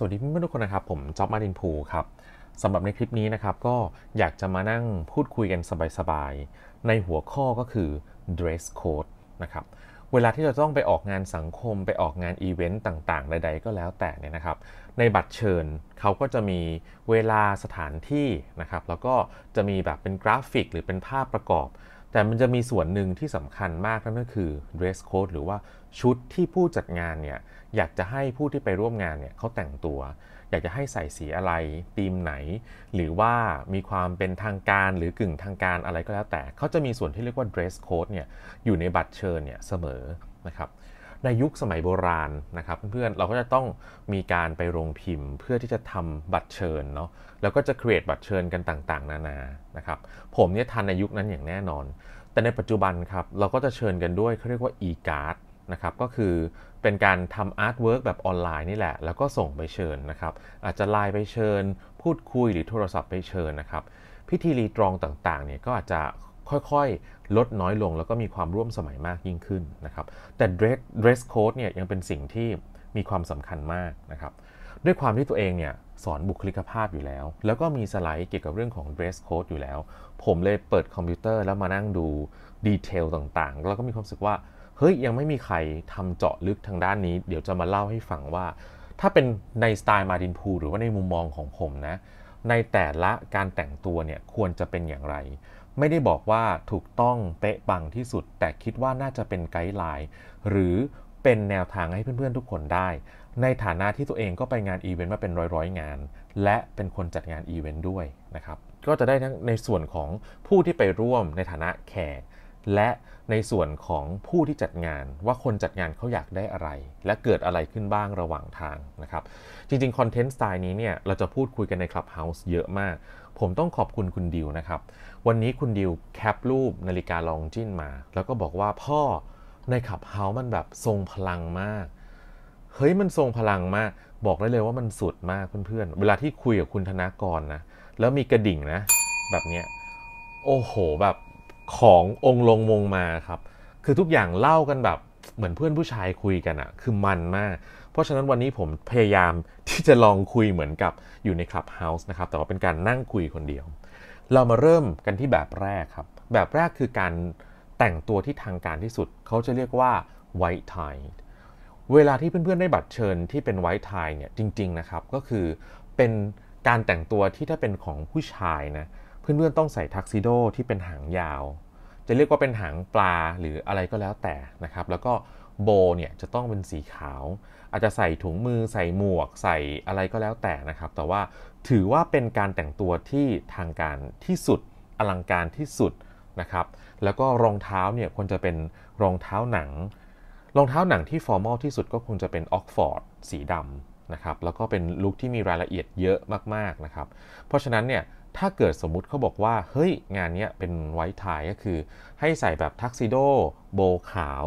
สวัสดีเพื่อนๆทุกคนนะครับ ผมจ็อบมาดินพูครับ สำหรับในคลิปนี้นะครับ ก็อยากจะมานั่งพูดคุยกันสบายๆ ในหัวข้อก็คือ dress code นะครับเวลาที่เราต้องไปออกงานสังคมไปออกงานอีเวนต์ต่างๆ ใดๆ ก็แล้วแต่เนี่ยนะครับ ในบัตรเชิญเขาก็จะมีเวลาสถานที่นะครับแล้วก็จะมีแบบเป็นกราฟิกหรือเป็นภาพประกอบ แต่มันจะมีส่วนหนึ่งที่สำคัญมากนั่นก็คือ dress code หรือว่าชุดที่ผู้จัดงานเนี่ยอยากจะให้ผู้ที่ไปร่วมงานเนี่ยเขาแต่งตัว อยากจะให้ใส่สีอะไรธีมไหน หรือว่ามีความเป็นทางการหรือกึ่งทางการอะไรก็แล้วแต่ เขาจะมีส่วนที่เรียกว่า dress code เนี่ย อยู่ในบัตรเชิญเนี่ยเสมอนะครับ ในยุคสมัยโบราณนะครับ เพื่อนๆเราก็จะต้องมีการไปโรงพิมพ์เพื่อที่จะทำบัตรเชิญเนาะ แล้วก็จะ create บัตรเชิญกันต่างๆ นานา นะครับ ผมเนี่ยทันในยุคนั้นอย่างแน่นอน แต่ในปัจจุบันครับ เราก็จะเชิญกันด้วยเขาเรียกว่า e-card นะครับ ก็คือเป็นการทำอาร์ตเวิร์กแบบออนไลน์นี่แหละ แล้วก็ส่งไปเชิญนะครับ อาจจะไลน์ไปเชิญ พูดคุยหรือโทรศัพท์ไปเชิญนะครับ พิธีรีตรองต่างๆเนี่ยก็อาจจะค่อยๆลดน้อยลง แล้วก็มีความร่วมสมัยมากยิ่งขึ้นนะครับ แต่ dress dress code เนี่ยยังเป็นสิ่งที่มีความสำคัญมากนะครับ ด้วยความที่ตัวเองเนี่ยสอนบุคลิกภาพอยู่แล้ว แล้วก็มีสไลด์เกี่ยวกับเรื่องของ dress code อยู่แล้ว ผมเลยเปิดคอมพิวเตอร์ แล้วมานั่งดูดีเทลต่างๆ แล้วก็มีความรู้สึกว่าเฮ้ยยังไม่มีใครทำเจาะลึกทางด้านนี้เดี๋ยวจะมาเล่าให้ฟังว่า ถ้าเป็นในสไตล์มาดินพูหรือว่าในมุมมองของผมนะ ในแต่ละการแต่งตัวเนี่ยควรจะเป็นอย่างไร ไม่ได้บอกว่าถูกต้องเป๊ะปังที่สุดแต่คิดว่าน่าจะเป็นไกด์ไลน์หรือเป็นแนวทางให้เพื่อนๆทุกคนได้ ในฐานะที่ตัวเองก็ไปงานอีเวนต์มาเป็นร้อยๆ งาน และเป็นคนจัดงานอีเวนต์ด้วยนะครับก็จะได้ทั้งในส่วนของผู้ที่ไปร่วมในฐานะแขกและในส่วนของผู้ที่จัดงานว่าคนจัดงานเขาอยากได้อะไร และเกิดอะไรขึ้นบ้างระหว่างทางนะครับจริง ๆ คอนเทนต์สไตล์นี้เนี่ยเราจะพูดคุยกันใน Clubhouse เยอะมาก ผมต้องขอบคุณคุณดิวนะครับวันนี้คุณดิวแคปรูปนาฬิกาลองจิ้นมา แล้วก็บอกว่าพ่อในขับเฮาส์มันแบบทรงพลังมาก เฮ้ย มันทรงพลังมาก บอกได้เลยว่ามันสุดมากเพื่อนๆเวลาที่คุยกับคุณธนากรนะแล้วมีกระดิ่งนะแบบเนี้ยโอ้โหแบบขององค์ลงมงมาครับ คือทุกอย่างเล่ากันแบบเหมือนเพื่อนผู้ชายคุยกันอะคือมันมาก เพราะฉะนั้นวันนี้ผมพยายามที่จะลองคุยเหมือนกับอยู่ในคลับเฮาส์นะครับ แต่ว่าเป็นการนั่งคุยคนเดียว เรามาเริ่มกันที่แบบแรกครับ แบบแรกคือการแต่งตัวที่ทางการที่สุด เขาจะเรียกว่า white tie เวลาที่เพื่อนๆได้บัตรเชิญที่เป็น white tie เนี่ยจริงๆนะครับ ก็คือเป็นการแต่งตัวที่ถ้าเป็นของผู้ชายนะเพื่อนๆต้องใส่ทักซิโดที่เป็นหางยาว จะเรียกว่าเป็นหางปลาหรืออะไรก็แล้วแต่นะครับแล้วก็โบเนี่ยจะต้องเป็นสีขาว อาจจะใส่ถุงมือใส่หมวก ใส่อะไรก็แล้วแต่นะครับแต่ว่าถือว่าเป็นการแต่งตัวที่ทางการที่สุด อลังการที่สุดนะครับแล้วก็รองเท้าเนี่ยควรจะเป็นรองเท้าหนัง รองเท้าหนังที่ฟอร์มอลที่สุดก็คงจะเป็นออกฟอร์ดสีดำนะครับแล้วก็เป็นลุคที่มีรายละเอียดเยอะมากๆนะครับเพราะฉะนั้นเนี่ยถ้าเกิดสมมุติเขาบอกว่าเฮ้ยงานนี้เป็นไว้ถ่ายก็คือให้ใส่แบบทักซิโดโบขาว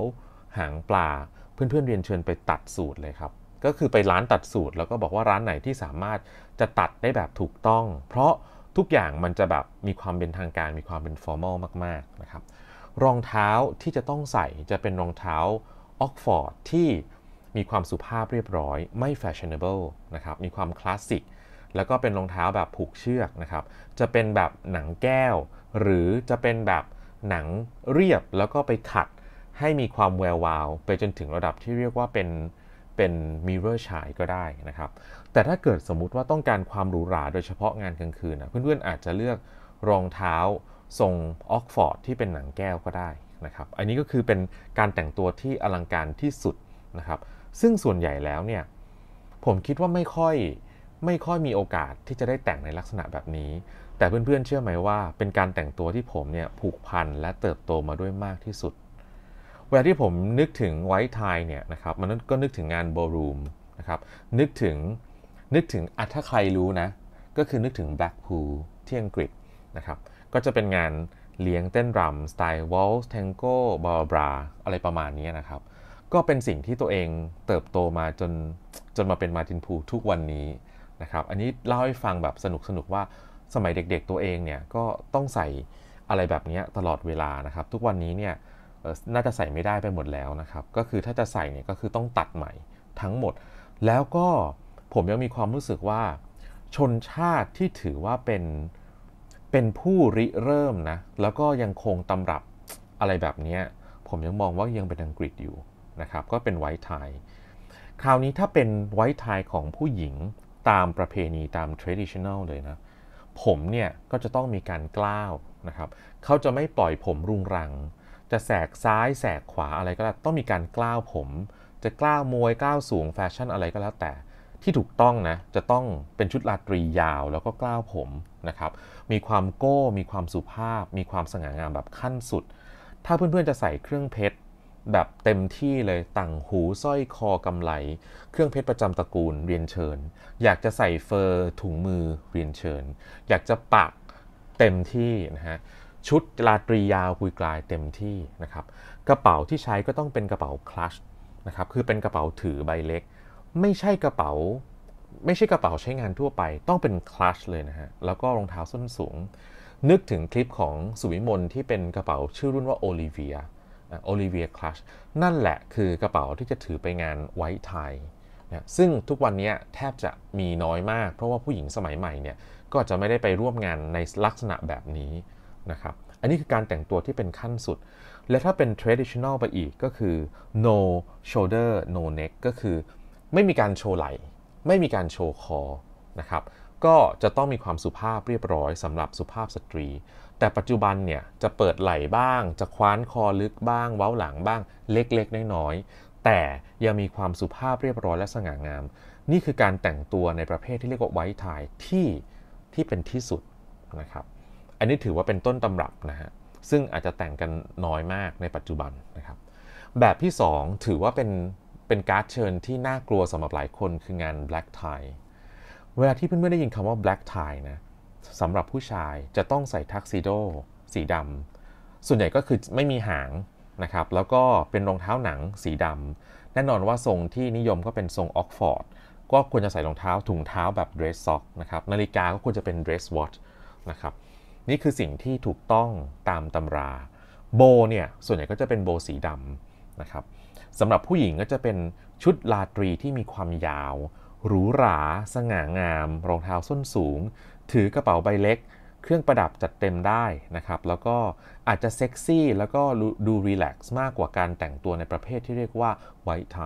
หางปลา เพื่อนๆเรียนเชิญไปตัดสูตรเลยครับ ก็คือไปร้านตัดสูตรแล้วก็บอกว่าร้านไหนที่สามารถจะตัดได้แบบถูกต้อง เพราะทุกอย่างมันจะแบบมีความเป็นทางการ มีความเป็นฟอร์มอลมากๆนะครับรองเท้าที่จะต้องใส่จะเป็นรองเท้าออกฟอร์ดที่มีความสุภาพเรียบร้อยไม่แฟชั่นเนเบิลนะครับมีความคลาสสิกแล้วก็เป็นรองเท้าแบบผูกเชือกนะครับ จะเป็นแบบหนังแก้ว หรือจะเป็นแบบหนังเรียบแล้วก็ไปขัดให้มีความแวววาวไปจนถึงระดับที่เรียกว่าเป็นเป็นมิเรอร์ฉายก็ได้นะครับแต่ถ้าเกิดสมมุติว่าต้องการความหรูหราโดยเฉพาะงานกลางคืนนะเพื่อนๆอาจจะเลือกรองเท้าทรงออกฟอร์ดที่เป็นหนังแก้วก็ได้นะครับอันนี้ก็คือเป็นการแต่งตัวที่อลังการที่สุดนะครับซึ่งส่วนใหญ่แล้วเนี่ยผมคิดว่าไม่ค่อยไม่ค่อยมีโอกาสที่จะได้แต่งในลักษณะแบบนี้ แต่เพื่อนๆเชื่อไหมว่า เป็นการแต่งตัวที่ผมเนี่ยผูกพันและเติบโตมาด้วยมากที่สุด เวลาที่ผมนึกถึงไวท์ไทยเนี่ยนะครับ มันก็นึกถึงงานโบรูมนะครับ นึกถึง นึกถึงอถ้าใครรู้นะ ก็คือนึกถึงแบล็กพูลที่อังกฤษนะครับ ก็จะเป็นงานเลี้ยงเต้นรำ สไตล์วอลส์แทงโก้บาบราอะไรประมาณนี้นะครับ ก็เป็นสิ่งที่ตัวเองเติบโตมาจน จนมาเป็นมาตินพูทุกวันนี้นะครับ อันนี้เล่าให้ฟังแบบสนุกสนุกว่าสมัยเด็กๆ ตัวเองเนี่ยก็ต้องใส่อะไรแบบนี้ตลอดเวลา นะครับ ทุกวันนี้เนี่ยน่าจะใส่ไม่ได้ไปหมดแล้วนะครับ ก็คือถ้าจะใส่เนี่ยก็คือต้องตัดใหม่ทั้งหมด แล้วก็ผมยังมีความรู้สึกว่า ชนชาติที่ถือว่าเป็นเป็นผู้ริเริ่มนะ แล้วก็ยังคงตำรับอะไรแบบนี้ ผมยังมองว่ายังเป็นอังกฤษอยู่นะครับ ก็เป็นไวท์ไทยคราวนี้ถ้าเป็นไวท์ไทยของผู้หญิงตามประเพณีตาม traditional เลยนะผมเนี่ยก็จะต้องมีการกล้าวนะครับเขาจะไม่ปล่อยผมรุงรัง จะแสกซ้ายแสกขวาอะไรก็แล้วต้องมีการกล้าวผม จะกล้าวมวยกล้าวสูงแฟชั่นอะไรก็แล้วแต่ที่ถูกต้องนะจะต้องเป็นชุดราตรียาวแล้วก็กล้าวผมนะครับมีความโก้มีความสุภาพ มีความสง่างามแบบขั้นสุด ถ้าเพื่อนๆจะใส่เครื่องเพชรแบบเต็มที่เลยต่างหูสร้อยคอกำไลเครื่องเพชรประจำตระกูล เรียนเชิญ อยากจะใส่เฟอร์ถุงมือ เรียนเชิญ อยากจะปักเต็มที่นะฮะชุดลาตรียาวคุยกลายเต็มที่นะครับกระเป๋าที่ใช้ก็ต้องเป็นกระเป๋าคลัชนะครับคือเป็นกระเป๋าถือใบเล็ก ไม่ใช่กระเป๋าไม่ใช่กระเป๋าใช้งานทั่วไปต้องเป็นคลัชเลยนะฮะแล้วก็รองเท้าส้นสูง นึกถึงคลิปของสุวิมลที่เป็นกระเป๋าชื่อรุ่นว่าโอลิเวียโอลิเวียคลัชนั่นแหละคือกระเป๋าที่จะถือไปงานไว้ไทยนะซึ่งทุกวันนี้แทบจะมีน้อยมาก เพราะว่าผู้หญิงสมัยใหม่เนี่ยก็จะไม่ได้ไปร่วมงานในลักษณะแบบนี้นะครับ อันนี้คือการแต่งตัวที่เป็นขั้นสุด และถ้าเป็น traditional ไปอีกก็คือ no shoulder no neck ก็คือ ไม่มีการโชว์ไหลไม่มีการโชว์คอ นะครับ ก็จะต้องมีความสุภาพเรียบร้อยสำหรับสุภาพสตรีแต่ปัจจุบันเนี่ยจะเปิดไหล่บ้าง จะคว้านคอลึกบ้าง เว้าหลังบ้างเล็กๆน้อยๆแต่ยังมีความสุภาพเรียบร้อยและสง่างาม นี่คือการแต่งตัวในประเภทที่เรียกว่าไว้ทายที่ที่เป็นที่สุดนะครับอันนี้ถือว่าเป็นต้นตำรับนะฮะซึ่งอาจจะแต่งกันน้อยมากในปัจจุบันนะครับแบบที่2ถือว่าเป็นเป็นการ์ดเชิญที่น่ากลัวสำหรับหลายคนคืองาน black tie เวลาที่เพื่อนๆได้ยินคำว่า black tie นะสำหรับผู้ชายจะต้องใส่ทักซิโดสีดำส่วนใหญ่ก็คือไม่มีหางนะครับแล้วก็เป็นรองเท้าหนังสีดำแน่นอนว่าทรงที่นิยมก็เป็นทรงออกฟอร์ด ก็ควรจะใส่รองเท้าถุงเท้าแบบเดรสซ็อกนะครับนาฬิกาก็ควรจะเป็นเดรสวอทนะครับนี่คือสิ่งที่ถูกต้องตามตำราโบเนี่ยส่วนใหญ่ก็จะเป็นโบสีดำนะครับสำหรับผู้หญิงก็จะเป็นชุดลาตรีที่มีความยาวหรูหรา สง่างาม รองเท้าส้นสูงถือกระเป๋าใบเล็กเครื่องประดับจัดเต็มได้นะครับ แล้วก็อาจจะเซ็กซี่แล้วก็ดูรีแลกซ์มากกว่าการแต่งตัวในประเภทที่เรียกว่าไวท์ไท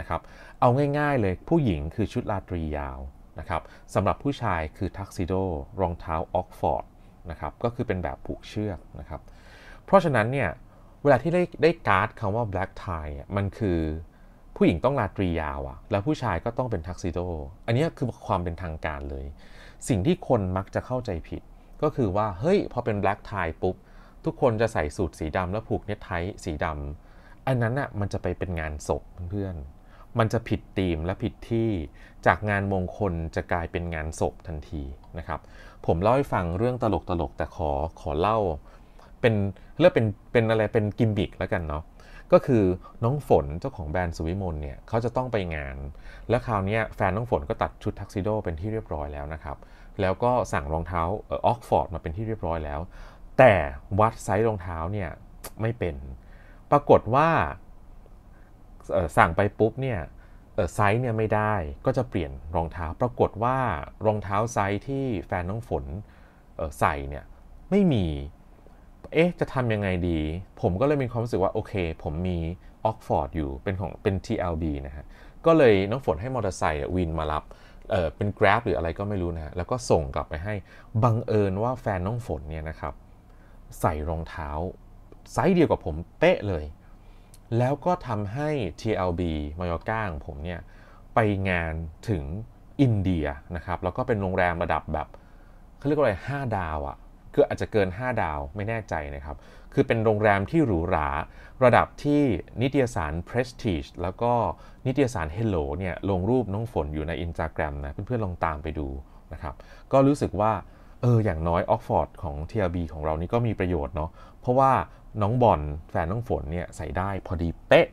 นะครับเอาง่ายๆเลยผู้หญิงคือชุดราตรียาวนะครับสำหรับผู้ชายคือทักซิโดรองเท้าออกฟอร์ดนะครับก็คือเป็นแบบผูกเชือกนะครับเพราะฉะนั้นเนี่ยเวลาที่ได้ได้การ์ดคำว่า black tie มันคือผู้หญิงต้องราตรียาวอะแล้วผู้ชายก็ต้องเป็นทักซิโดอันนี้คือความเป็นทางการเลยสิ่งที่คนมักจะเข้าใจผิดก็คือว่า เฮ้ยพอเป็นแบล็กไทปุ๊บ ทุกคนจะใส่สูทสีดำแล้วผูกเน็ตไทสีดำอันนั้นน่ะมันจะไปเป็นงานศพเพื่อนมันจะผิดธีมและผิดที่จากงานมงคลจะกลายเป็นงานศพทันทีนะครับ ผมเล่าให้ฟังเรื่องตลกๆ แต่ขอขอเล่าเป็นเรื่องเป็นเป็นอะไรเป็นกิมบิกแล้วกันเนาะก็คือน้องฝนเจ้าของแบรนด์สุวิมลเนี่ยเขาจะต้องไปงาน และคราวนี้แฟนน้องฝนก็ตัดชุดทักซิโดเป็นที่เรียบร้อยแล้วนะครับแล้วก็สั่งรองเท้าออกฟอร์ดมาเป็นที่เรียบร้อยแล้ว แต่วัดไซส์รองเท้าเนี่ยไม่เป็น ปรากฏว่าสั่งไปปุ๊บเนี่ยไซส์เนี่ยไม่ได้ก็จะเปลี่ยนรองเท้า ปรากฏว่ารองเท้าไซส์ที่แฟนน้องฝนใส่เนี่ยไม่มีเอ๊ะ จะทำยังไงดี ผมก็เลยมีความรู้สึกว่า โอเค ผมมี Oxford อยู่เป็นของเป็น TLB นะฮะ ก็เลยน้องฝนให้มอเตอร์ไซค์วินมารับ เออเป็น Grab หรืออะไรก็ไม่รู้นะฮะ แล้วก็ส่งกลับไปให้ บังเอิญว่าแฟนน้องฝนเนี่ยนะครับ ใส่รองเท้า ไซส์เดียวกับผมเป๊ะเลย แล้วก็ทำให้ TLB มายอก้าของผมเนี่ย ไปงานถึงอินเดียนะครับ แล้วก็เป็นโรงแรมระดับแบบเขาเรียกว่าอะไร 5 ดาวอ่ะืออาจจะเกิน 5 ดาวไม่แน่ใจนะครับ คือเป็นโรงแรมที่หรูหรา ระดับที่นิตยสาร Prestige แล้วก็ นิตยสาร Hello เนี่ยลงรูปน้องฝนอยู่ใน Instagram นะ เพื่อนๆลองตามไปดูนะครับ ก็รู้สึกว่าเอออย่างน้อยออกฟอร์ดของ TRB ของเรานี่ก็มีประโยชน์เนาะเพราะว่าน้องบอลแฟนน้องฝนเนี่ยใส่ได้พอดีเป๊ะ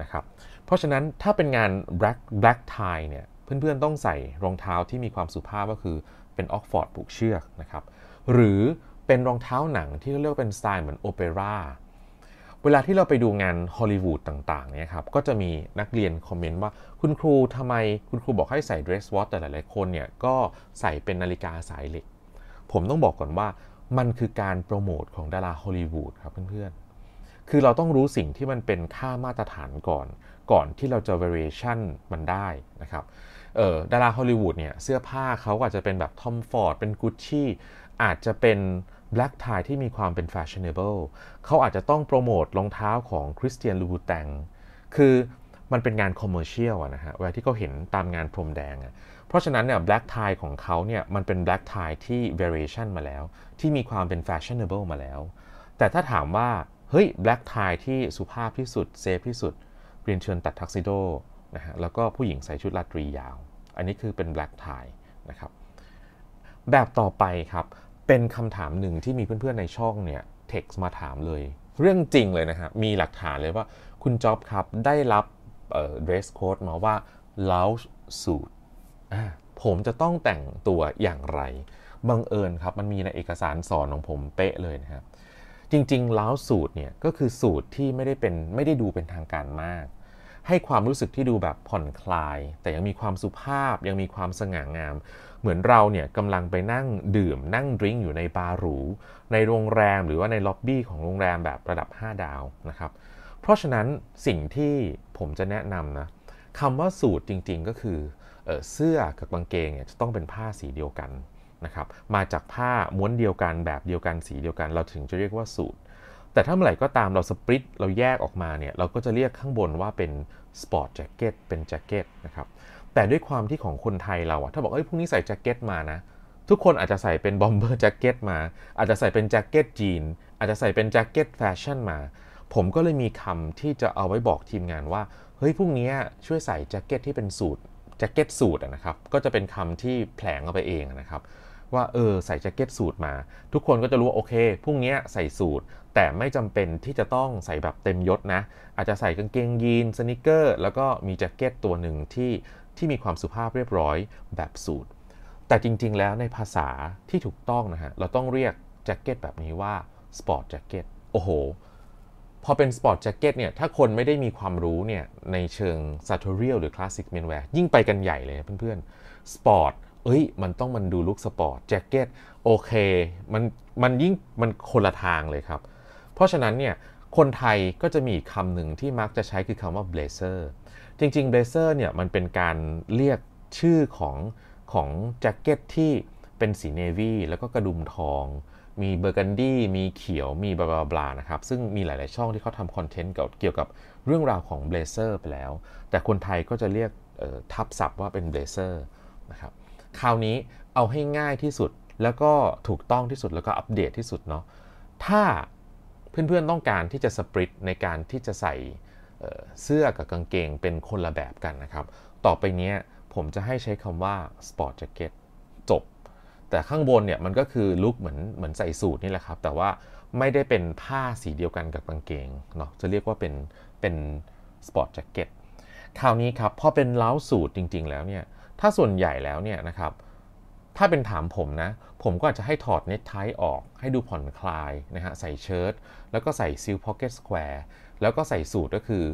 นะครับเพราะฉะนั้นถ้าเป็นงาน black black tie เนี่ยเพื่อนๆต้องใส่รองเท้าที่มีความสุภาพก็คือเป็นออกฟอร์ดผูกเชือกนะครับหรือเป็นรองเท้าหนังที่เรียกเป็นสไตล์เหมือนโอเปร่า เวลาที่เราไปดูงานฮอลลีวูดต่างๆเนี่ยครับ ก็จะมีนักเรียนคอมเมนต์ว่า คุณครูทำไมคุณครูบอกให้ใส่เดรสวอตแต่หลายๆคนเนี่ย ก็ใส่เป็นนาฬิกาสายเหล็ก ผมต้องบอกก่อนว่ามันคือการโปรโมทของดาราฮอลลีวูดครับเพื่อนๆ คือเราต้องรู้สิ่งที่มันเป็นค่ามาตรฐานก่อน ก่อนที่เราจะ variation มันได้นะครับดาราฮอลลีวูดเนี่ย เสื้อผ้าเขาอาจจะเป็นแบบทอมฟอร์ด เป็นกุชชี่อาจจะเป็นแบล็ก i e ที่มีความเป็นแฟชั่นเนเบิลเขาอาจจะต้องโปรโมทรองเท้าของคริสเตียนลูบูแตงคือมันเป็นงานคอมเมอร์เชียลนะฮะเวลาที่เขาเห็นตามงานพรมแดงอะเพราะฉะนั้นเนี่ยแบล็ก i e ของเขาเนี่ย มันเป็นแบล็ก i e ที่ variation มาแล้ว ที่มีความเป็นแฟชั่นเนเบิลมาแล้ว แต่ถ้าถามว่า เฮ้ยแบล็ก i e ที่สุภาพที่สุด เซฟที่สุด เรียนเชิญตัดทักซิโดนะฮะ แล้วก็ผู้หญิงใส่ชุดลาตรียาว อันนี้คือเป็นแบล็ก i e นะครับ แบบต่อไปครับเป็นคำถามหนึ่งที่มีเพื่อนๆในช่องเนี่ย เท็กซ์มาถามเลย เรื่องจริงเลยนะฮะมีหลักฐานเลยว่าคุณจ็อบครับได้รับเดรสโค้ดมาว่า lounge ตรผมจะต้องแต่งตัวอย่างไรบังเอิญครับมันมีในเอกสารสอนของผมเป๊ะเลยนะครับ จริงๆ l ล้วสูตรเนี่ยก็คือสูตรที่ไม่ได้เป็นไม่ได้ดูเป็นทางการมาก ให้ความรู้สึกที่ดูแบบผ่อนคลาย แต่ยังมีความสุภาพยังมีความสง่างามเหมือนเราเนี่ยกำลังไปนั่งดื่มนั่งดริ้งอยู่ในบาร์หรูในโรงแรมหรือว่าในล็อบบี้ของโรงแรมแบบระดับ5ดาวนะครับเพราะฉะนั้นสิ่งที่ผมจะแนะนำนะคำว่าสูตรจริงๆก็คือเออเสื้อกับกางเกงเนี่ยจะต้องเป็นผ้าสีเดียวกันนะครับมาจากผ้าม้วนเดียวกันแบบเดียวกันสีเดียวกัน เราถึงจะเรียกว่าสูตร แต่ถ้าเมื่อไหร่ก็ตามเราสปริตเราแยกออกมาเนี่ยเราก็จะเรียกข้างบนว่าเป็นสปอร์ตแจ็คเก็ตเป็นแจ็คเก็ตนะครับแต่ด้วยความที่ของคนไทยเราอะถ้าบอกเอ้ยพรุ่งนี้ใส่แจ็คเก็ตมานะ ทุกคนอาจจะใส่เป็นบอมเบอร์แจ็คเก็ตมา อาจจะใส่เป็นแจ็คเก็ตจีน อาจจะใส่เป็นแจ็คเก็ตแฟชั่นมา ผมก็เลยมีคำที่จะเอาไว้บอกทีมงานว่า เฮ้ยพรุ่งนี้ช่วยใส่แจ็คเก็ตที่เป็นสูตรแจ็คเก็ตสูตรนะครับ ก็จะเป็นคำที่แผลงเอาไปเองนะครับ ว่าเออใส่แจ็คเก็ตสูตรมา ทุกคนก็จะรู้ว่าโอเคพรุ่งนี้ใส่สูตร แต่ไม่จำเป็นที่จะต้องใส่แบบเต็มยศนะ อาจจะใส่กางเกงยีนสนิเกอร์แล้วก็มีแจ็คเก็ตตัวหนึ่งที่ที่มีความสุภาพเรียบร้อยแบบสูตร แต่จริงๆแล้วในภาษาที่ถูกต้องนะฮะเราต้องเรียกแจ็คเก็ตแบบนี้ว่าสปอร์ตแจ็คเก็ตโอ้โหพอเป็นสปอร์ตแจ็คเก็ตเนี่ยถ้าคนไม่ได้มีความรู้เนี่ยในเชิงซา t ทเรียลหรือคลาสสิกเมนแวร์ยิ่งไปกันใหญ่เลยเพื่อนๆสปอร์ตเอ้ยมันต้องมันดูลุคสปอร์ตแจ็คเก็ตโอเค มันมันยิ่งมันคนละทางเลยครับ เพราะฉะนั้นเนี่ยคนไทยก็จะมีคำหนึ่งที่มักจะใช้คือคำว่า blazer จริงๆ blazer เนี่ยมันเป็นการเรียกชื่อของ ของแจ็คเก็ตที่เป็นสีเนวี่แล้วก็กระดุมทอง มีเบอร์กันดี้มีเขียวมีบลาบลานะครับ ซึ่งมีหลายๆช่องที่เขาทำคอนเทนต์เกี่ยวกับเรื่องราวของเบลเซอร์ไปแล้ว แต่คนไทยก็จะเรียกทับศัพท์ว่าเป็นเบลเซอร์นะครับคราวนี้เอาให้ง่ายที่สุดแล้วก็ถูกต้องที่สุดแล้วก็อัปเดตที่สุดเนาะถ้าเพื่อนๆต้องการที่จะสปริตในการที่จะใส่เสื้อกับกางเกงเป็นคนละแบบกันนะครับ ต่อไปนี้ผมจะให้ใช้คำว่า sport jacket จบ แต่ข้างบนเนี่ยมันก็คือลุกเหมือนเหมือนใส่สูทนี่แหละครับ แต่ว่าไม่ได้เป็นผ้าสีเดียวกันกับกางเกงเนาะจะเรียกว่าเป็นเป็น sport jacket คราวนี้ครับพอเป็นเล้าสูทจริงๆ แล้วเนี่ย ถ้าส่วนใหญ่แล้วเนี่ยนะครับถ้าเป็นถามผมนะ ผมก็อาจจะให้ถอดเน็ตไทออก ให้ดูผ่อนคลายนะฮะ ใส่เชิ้ต แล้วก็ใส่ซิลพ็อกเก็ตสแควร์แล้วก็ใส่สูทก็คือ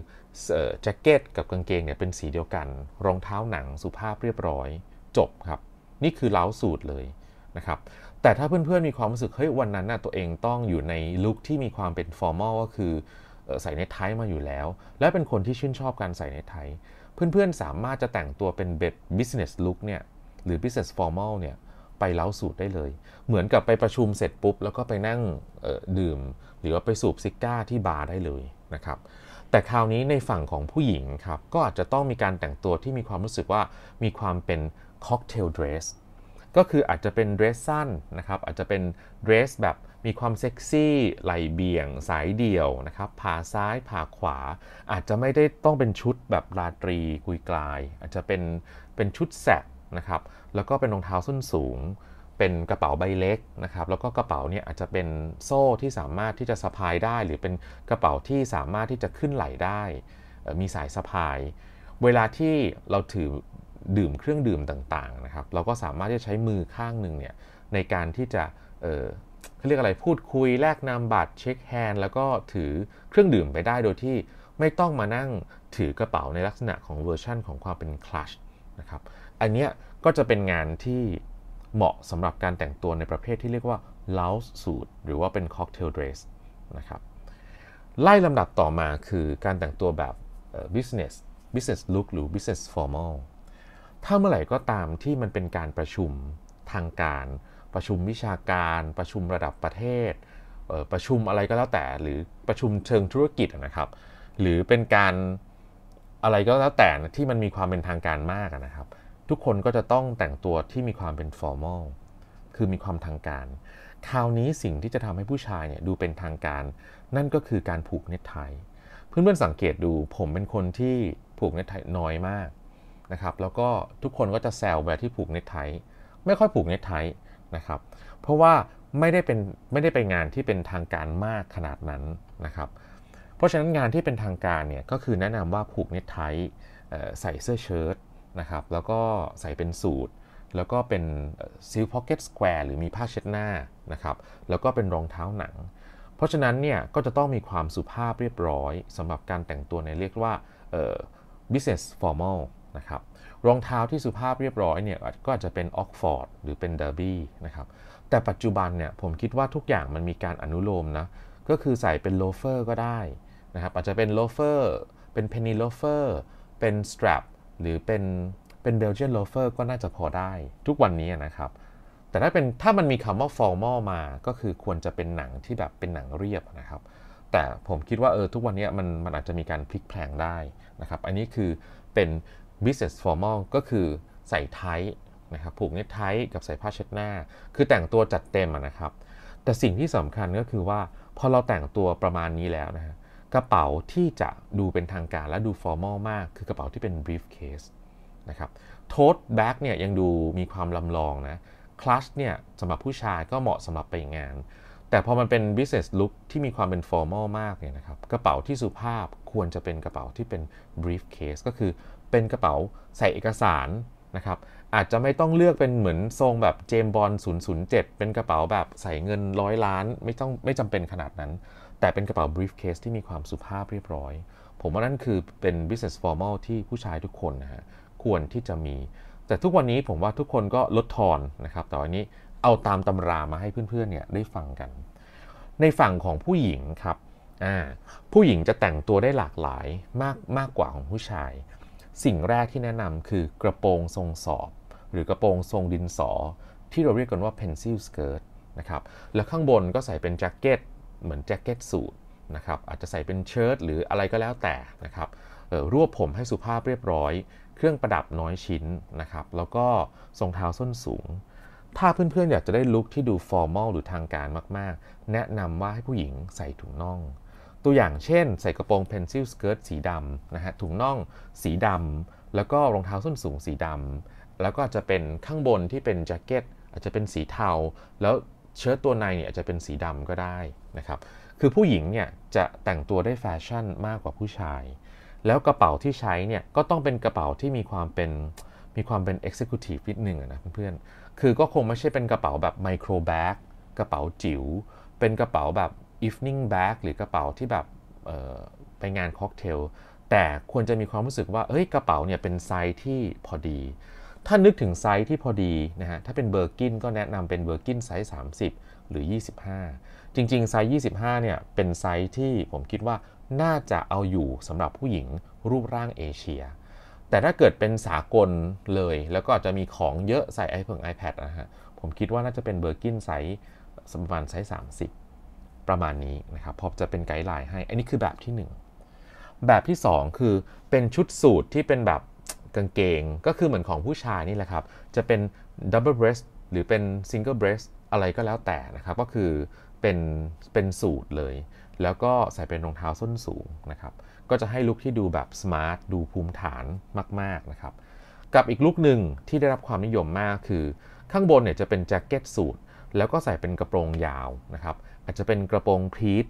แจ็คเก็ตกับกางเกงเนี่ยเป็นสีเดียวกัน รองเท้าหนังสุภาพเรียบร้อย จบครับ นี่คือเล้าสูทเลยนะครับ แต่ถ้าเพื่อนๆมีความรู้สึกเฮ้ยวันนั้นนะตัวเองต้องอยู่ในลุคที่มีความเป็นฟอร์มอลก็คือใส่เน็ไทมาอยู่แล้ว และเป็นคนที่ชื่นชอบการใส่เน็ไทเพื่อนๆสามารถจะแต่งตัวเป็นแบบบิสเนสลุคเนี่ยหรือ business formal เนี่ยไปเล้าสูตรได้เลย เหมือนกับไปประชุมเสร็จปุ๊บแล้วก็ไปนั่งดื่ม หรือว่าไปสูบซิก้าที่บาร์ได้เลยนะครับ แต่คราวนี้ในฝั่งของผู้หญิงครับ ก็อาจจะต้องมีการแต่งตัวที่มีความรู้สึกว่ามีความเป็นค็อกเทลเดรสก็คืออาจจะเป็นเดรสสั้นนะครับ อาจจะเป็นเดรสแบบมีความเซ็กซี่ไหลเบี่ยงสายเดี่ยวนะครับผ่าซ้ายผ่าขวา อาจจะไม่ได้ต้องเป็นชุดแบบราตรีกุยกลาย อาจจะเป็นเป็นชุดแสกนะครับแล้วก็เป็นรองเท้าส้นสูง เป็นกระเป๋าใบเล็กนะครับ แล้วก็กระเป๋าเนี่ยอาจจะเป็นโซ่ที่สามารถที่จะสะพายได้ หรือเป็นกระเป๋าที่สามารถที่จะขึ้นไหลได้ มีสายสะพาย เวลาที่เราถือดื่มเครื่องดื่มต่างๆนะครับ เราก็สามารถที่จะใช้มือข้างหนึ่งเนี่ยในการที่จะเขาเรียกอะไร พูดคุย แลกนามบัตร เช็คแฮนด์แล้วก็ถือเครื่องดื่มไปได้ โดยที่ไม่ต้องมานั่งถือกระเป๋าในลักษณะของเวอร์ชั่นของความเป็นคลัชนะครับอันเนี้ยก็จะเป็นงานที่เหมาะสำหรับการแต่งตัวในประเภทที่เรียกว่า l o u s ส e suit หรือว่าเป็น cocktail dress นะครับไล่ลำดับต่อมาคือการแต่งตัวแบบ business business look หรือ business formal ถ้าเมื่อไหร่ก็ตามที่มันเป็นการประชุมทางการ ประชุมวิชาการประชุมระดับประเทศ ประชุมอะไรก็แล้วแต่หรือประชุมเชิงธุรกิจนะครับ หรือเป็นการอะไรก็แล้วแต่ที่มันมีความเป็นทางการมากนะครับทุกคนก็จะต้องแต่งตัวที่มีความเป็นฟอร์มอลคือมีความทางการ คราวนี้สิ่งที่จะทำให้ผู้ชายเนี่ยดูเป็นทางการ นั่นก็คือการผูกเน็ตไท เพื่อนๆสังเกตดู ผมเป็นคนที่ผูกเน็ตไทน้อยมากนะครับ แล้วก็ทุกคนก็จะแซวแบบที่ผูกเน็ตไท ไม่ค่อยผูกเน็ตไทนะครับ เพราะว่าไม่ได้เป็นไม่ได้ไปงานที่เป็นทางการมากขนาดนั้นนะครับ เพราะฉะนั้นงานที่เป็นทางการเนี่ยก็คือแนะนำว่าผูกเน็ตไทใส่เสื้อเชิ้ตนะครับแล้วก็ใส่เป็นสูตร แล้วก็เป็นซิลพ็อกเก็ตสแควร์หรือมีผ้าเช็ดหน้านะครับแล้วก็เป็นรองเท้าหนัง เพราะฉะนั้นเนี่ยก็จะต้องมีความสุภาพเรียบร้อยสำหรับการแต่งตัวในเรียกว่าเอ่อ business formal นะครับรองเท้าที่สุภาพเรียบร้อยเนี่ยก็อาจจะเป็นออกฟอร์ดหรือเป็นเดอร์บี้นะครับแต่ปัจจุบันเนี่ยผมคิดว่าทุกอย่างมันมีการอนุโลมนะก็คือใส่เป็นโลเฟอร์ก็ได้นะครับอาจจะเป็นโลเฟอร์เป็นเพนนีโลเฟอร์เป็นสแตรปหรือเป็นเป็นเบลเจียนโลเฟอร์ก็น่าจะพอได้ทุกวันนี้นะครับ แต่ถ้าเป็นถ้ามันมีคำว่าฟอร์มอลมา ก็คือควรจะเป็นหนังที่แบบเป็นหนังเรียบนะครับ แต่ผมคิดว่าเออทุกวันนี้มันมันอาจจะมีการพลิกแพลงได้นะครับ อันนี้คือเป็น business formal ก็คือใส่ไทนะครับผูกเน็ตไทกับใส่ผ้าเช็ดหน้า คือแต่งตัวจัดเต็มนะครับ แต่สิ่งที่สำคัญก็คือว่าพอเราแต่งตัวประมาณนี้แล้วนะฮะกระเป๋าที่จะดูเป็นทางการและดูฟอร์มอลมากคือกระเป๋าที่เป็นบรีฟเคสนะครับโทสแบ็กเนี่ยยังดูมีความลำลองนะคลัชเนี่ยสำหรับผู้ชายก็เหมาะสำหรับไปงาน แต่พอมันเป็น business look ที่มีความเป็นฟอร์มอลมากเนี่ยนะครับกระเป๋าที่สุภาพควรจะเป็นกระเป๋าที่เป็น brief case ก็คือเป็นกระเป๋าใส่เอกสารนะครับอาจจะไม่ต้องเลือกเป็นเหมือนทรงแบบเจมบอล007 เป็นกระเป๋าแบบใส่เงินร้อยล้านไม่ต้องไม่จำเป็นขนาดนั้นแต่เป็นกระเป๋า briefcase ที่มีความสุภาพเรียบร้อย ผมว่านั่นคือเป็น business formal ที่ผู้ชายทุกคนนะฮะ ควรที่จะมี แต่ทุกวันนี้ผมว่าทุกคนก็ลดทอนนะครับแต่วันนี้เอาตามตำรามาให้เพื่อนๆเนี่ยได้ฟังกัน ในฝั่งของผู้หญิงครับ ผู้หญิงจะแต่งตัวได้หลากหลายมากมากกว่าของผู้ชาย สิ่งแรกที่แนะนำคือกระโปรงทรงสอบ หรือกระโปรงทรงดินสอ ที่เราเรียกกันว่า pencil skirt นะครับ แล้วข้างบนก็ใส่เป็นแจ็คเก็ตเหมือนแจ็คเก็ตสูทนะครับอาจจะใส่เป็นเชิ้ตหรืออะไรก็แล้วแต่นะครับรวบผมให้สุภาพเรียบร้อย เครื่องประดับน้อยชิ้นนะครับแล้วก็ทรงเท้าส้นสูง ถ้าเพื่อนๆ อยากจะได้ลุคที่ดูฟอร์มอลหรือทางการมากๆ แนะนำว่าให้ผู้หญิงใส่ถุงน่อง ตัวอย่างเช่นใส่กระโปรงเพนซิลสเกิร์ตสีดำนะฮะถุงน่องสีดำแล้วก็รองเท้าส้นสูงสีดำแล้วก็จะเป็นข้างบนที่เป็นแจ็คเก็ตอาจจะเป็นสีเทาแล้วเชิ้ตตัวในเนี่ยจะเป็นสีดำก็ได้นะครับ คือผู้หญิงเนี่ยจะแต่งตัวได้แฟชั่นมากกว่าผู้ชาย แล้วกระเป๋าที่ใช้เนี่ยก็ต้องเป็นกระเป๋าที่มีความเป็นมีความเป็นเอ็กซ e คิวทีฟนิดหนึ่งนะเพื่อนๆ คือก็คงไม่ใช่เป็นกระเป๋าแบบไมโครแบ็กกระเป๋าจิ๋ว เป็นกระเป๋าแบบอีฟนิ่งแบ็กหรือกระเป๋าที่แบบไปงานค็อกเทล แต่ควรจะมีความรู้สึกว่าเอ้ยกระเป๋าเนี่ยเป็นไซส์ที่พอดีถ้านึกถึงไซส์ที่พอดีนะฮะถ้าเป็นเบอร์กินก็แนะนำเป็นเบอร์กินไซส์30 หรือ 25 จริงๆ ไซส์25เนี่ยเป็นไซส์ที่ผมคิดว่าน่าจะเอาอยู่สำหรับผู้หญิงรูปร่างเอเชียแต่ถ้าเกิดเป็นสากลเลย แล้วก็อาจจะมีของเยอะใส่ไอเพิงไอแพดนะฮะผมคิดว่าน่าจะเป็นเบอร์กินไซส์ประมาณไซส์30 ประมาณนี้นะครับพอจะเป็นไกด์ไลน์ให้อันนี้คือแบบที่ 1 แบบที่ 2 คือเป็นชุดสูตรที่เป็นแบบกางเกงก็คือเหมือนของผู้ชายนี่แหละครับจะเป็น double breast หรือเป็น single breast อะไรก็แล้วแต่นะครับ ก็คือเป็นเป็นสูตรเลย แล้วก็ใส่เป็นรองเท้าส้นสูงนะครับก็จะให้ลุคที่ดูแบบสมาร์ทดูภูมิฐานมากๆนะครับกับอีกลุคหนึ่งที่ได้รับความนิยมมากคือ ข้างบนเนี่ยจะเป็นแจ็คเก็ตสูทแล้วก็ใส่เป็นกระโปรงยาวนะครับอาจจะเป็นกระโปรงพีท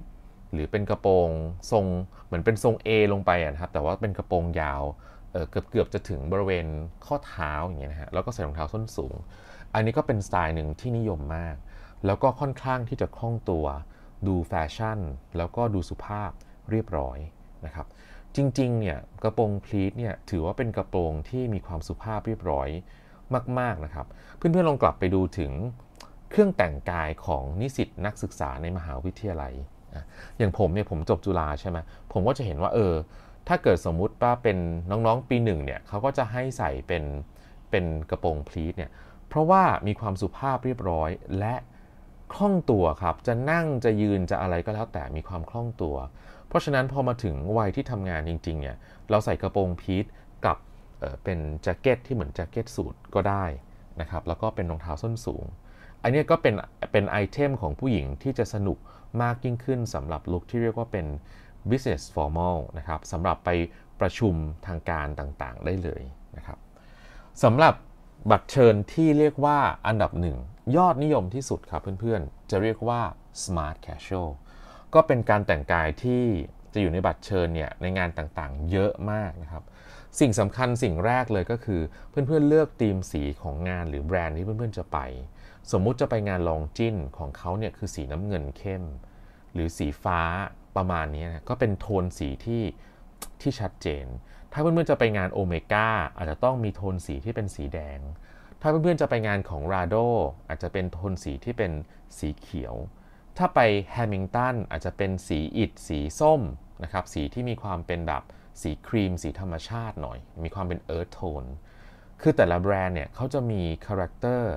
หรือเป็นกระโปรงทรงเหมือนเป็นทรง A ลงไปนะครับแต่ว่าเป็นกระโปรงยาวเกือบเกือบจะถึงบริเวณข้อเท้าอย่างเงี้ยนะฮะแล้วก็ใส่รองเท้าส้นสูง อันนี้ก็เป็นสไตล์หนึ่งที่นิยมมาก แล้วก็ค่อนข้างที่จะคล่องตัว ดูแฟชั่น แล้วก็ดูสุภาพเรียบร้อยนะครับจริงๆเนี่ยกระโปรงพลีทเนี่ยถือว่าเป็นกระโปรงที่มีความสุภาพเรียบร้อยมากๆนะครับ เพื่อนๆลองกลับไปดูถึงเครื่องแต่งกายของนิสิตนักศึกษาในมหาวิทยาลัยอย่างผมเนี่ยผมจบจุฬาใช่ไหมผมก็จะเห็นว่าเออถ้าเกิดสมมุติว่าเป็นน้องๆปีหนึ่งเนี่ยเขาก็จะให้ใส่เป็นเป็นกระโปรงพลีทเนี่ยเพราะว่ามีความสุภาพเรียบร้อยและคล่องตัวครับจะนั่งจะยืนจะอะไรก็แล้วแต่มีความคล่องตัว เพราะฉะนั้นพอมาถึงวัยที่ทำงานจริงๆเนี่ยเราใส่กระโปรงพีทกับเเป็นแจ็คเก็ตที่เหมือนแจ็คเก็ตสูทก็ได้นะครับแล้วก็เป็นรองเท้าส้นสูง อันนี้ก็เป็นเป็นไอเทมของผู้หญิงที่จะสนุกมากยิ่งขึ้นสำหรับลุคที่เรียกว่าเป็น business formal นะครับสำหรับไปประชุมทางการต่างๆ ได้เลยนะครับสำหรับบัตรเชิญที่เรียกว่าอันดับหนึ่งยอดนิยมที่สุดครับเพื่อนๆ จะเรียกว่า smart casual ก็เป็นการแต่งกายที่จะอยู่ในบัตรเชิญเนี่ยในงานต่างๆ เยอะมากนะครับ สิ่งสำคัญสิ่งแรกเลยก็คือเพื่อนๆ เลือกธีมสีของงานหรือแบรนด์ที่เพื่อนๆจะไป สมมุติจะไปงานลองจิ้นของเขาเนี่ยคือสีน้ำเงินเข้มหรือสีฟ้าประมาณนี้นะก็เป็นโทนสีที่ที่ชัดเจน ถ้าเพื่อนๆจะไปงานโอเมก้าอาจจะต้องมีโทนสีที่เป็นสีแดง ถ้าเพื่อนๆจะไปงานของราโดอาจจะเป็นโทนสีที่เป็นสีเขียว ถ้าไปแฮมิงตันอาจจะเป็นสีอิฐสีส้มนะครับสีที่มีความเป็นแบบ สีครีม สีธรรมชาติหน่อย มีความเป็นเอิร์ธโทนคือแต่ละแบรนด์เนี่ยเขาจะมีคาแรคเตอร์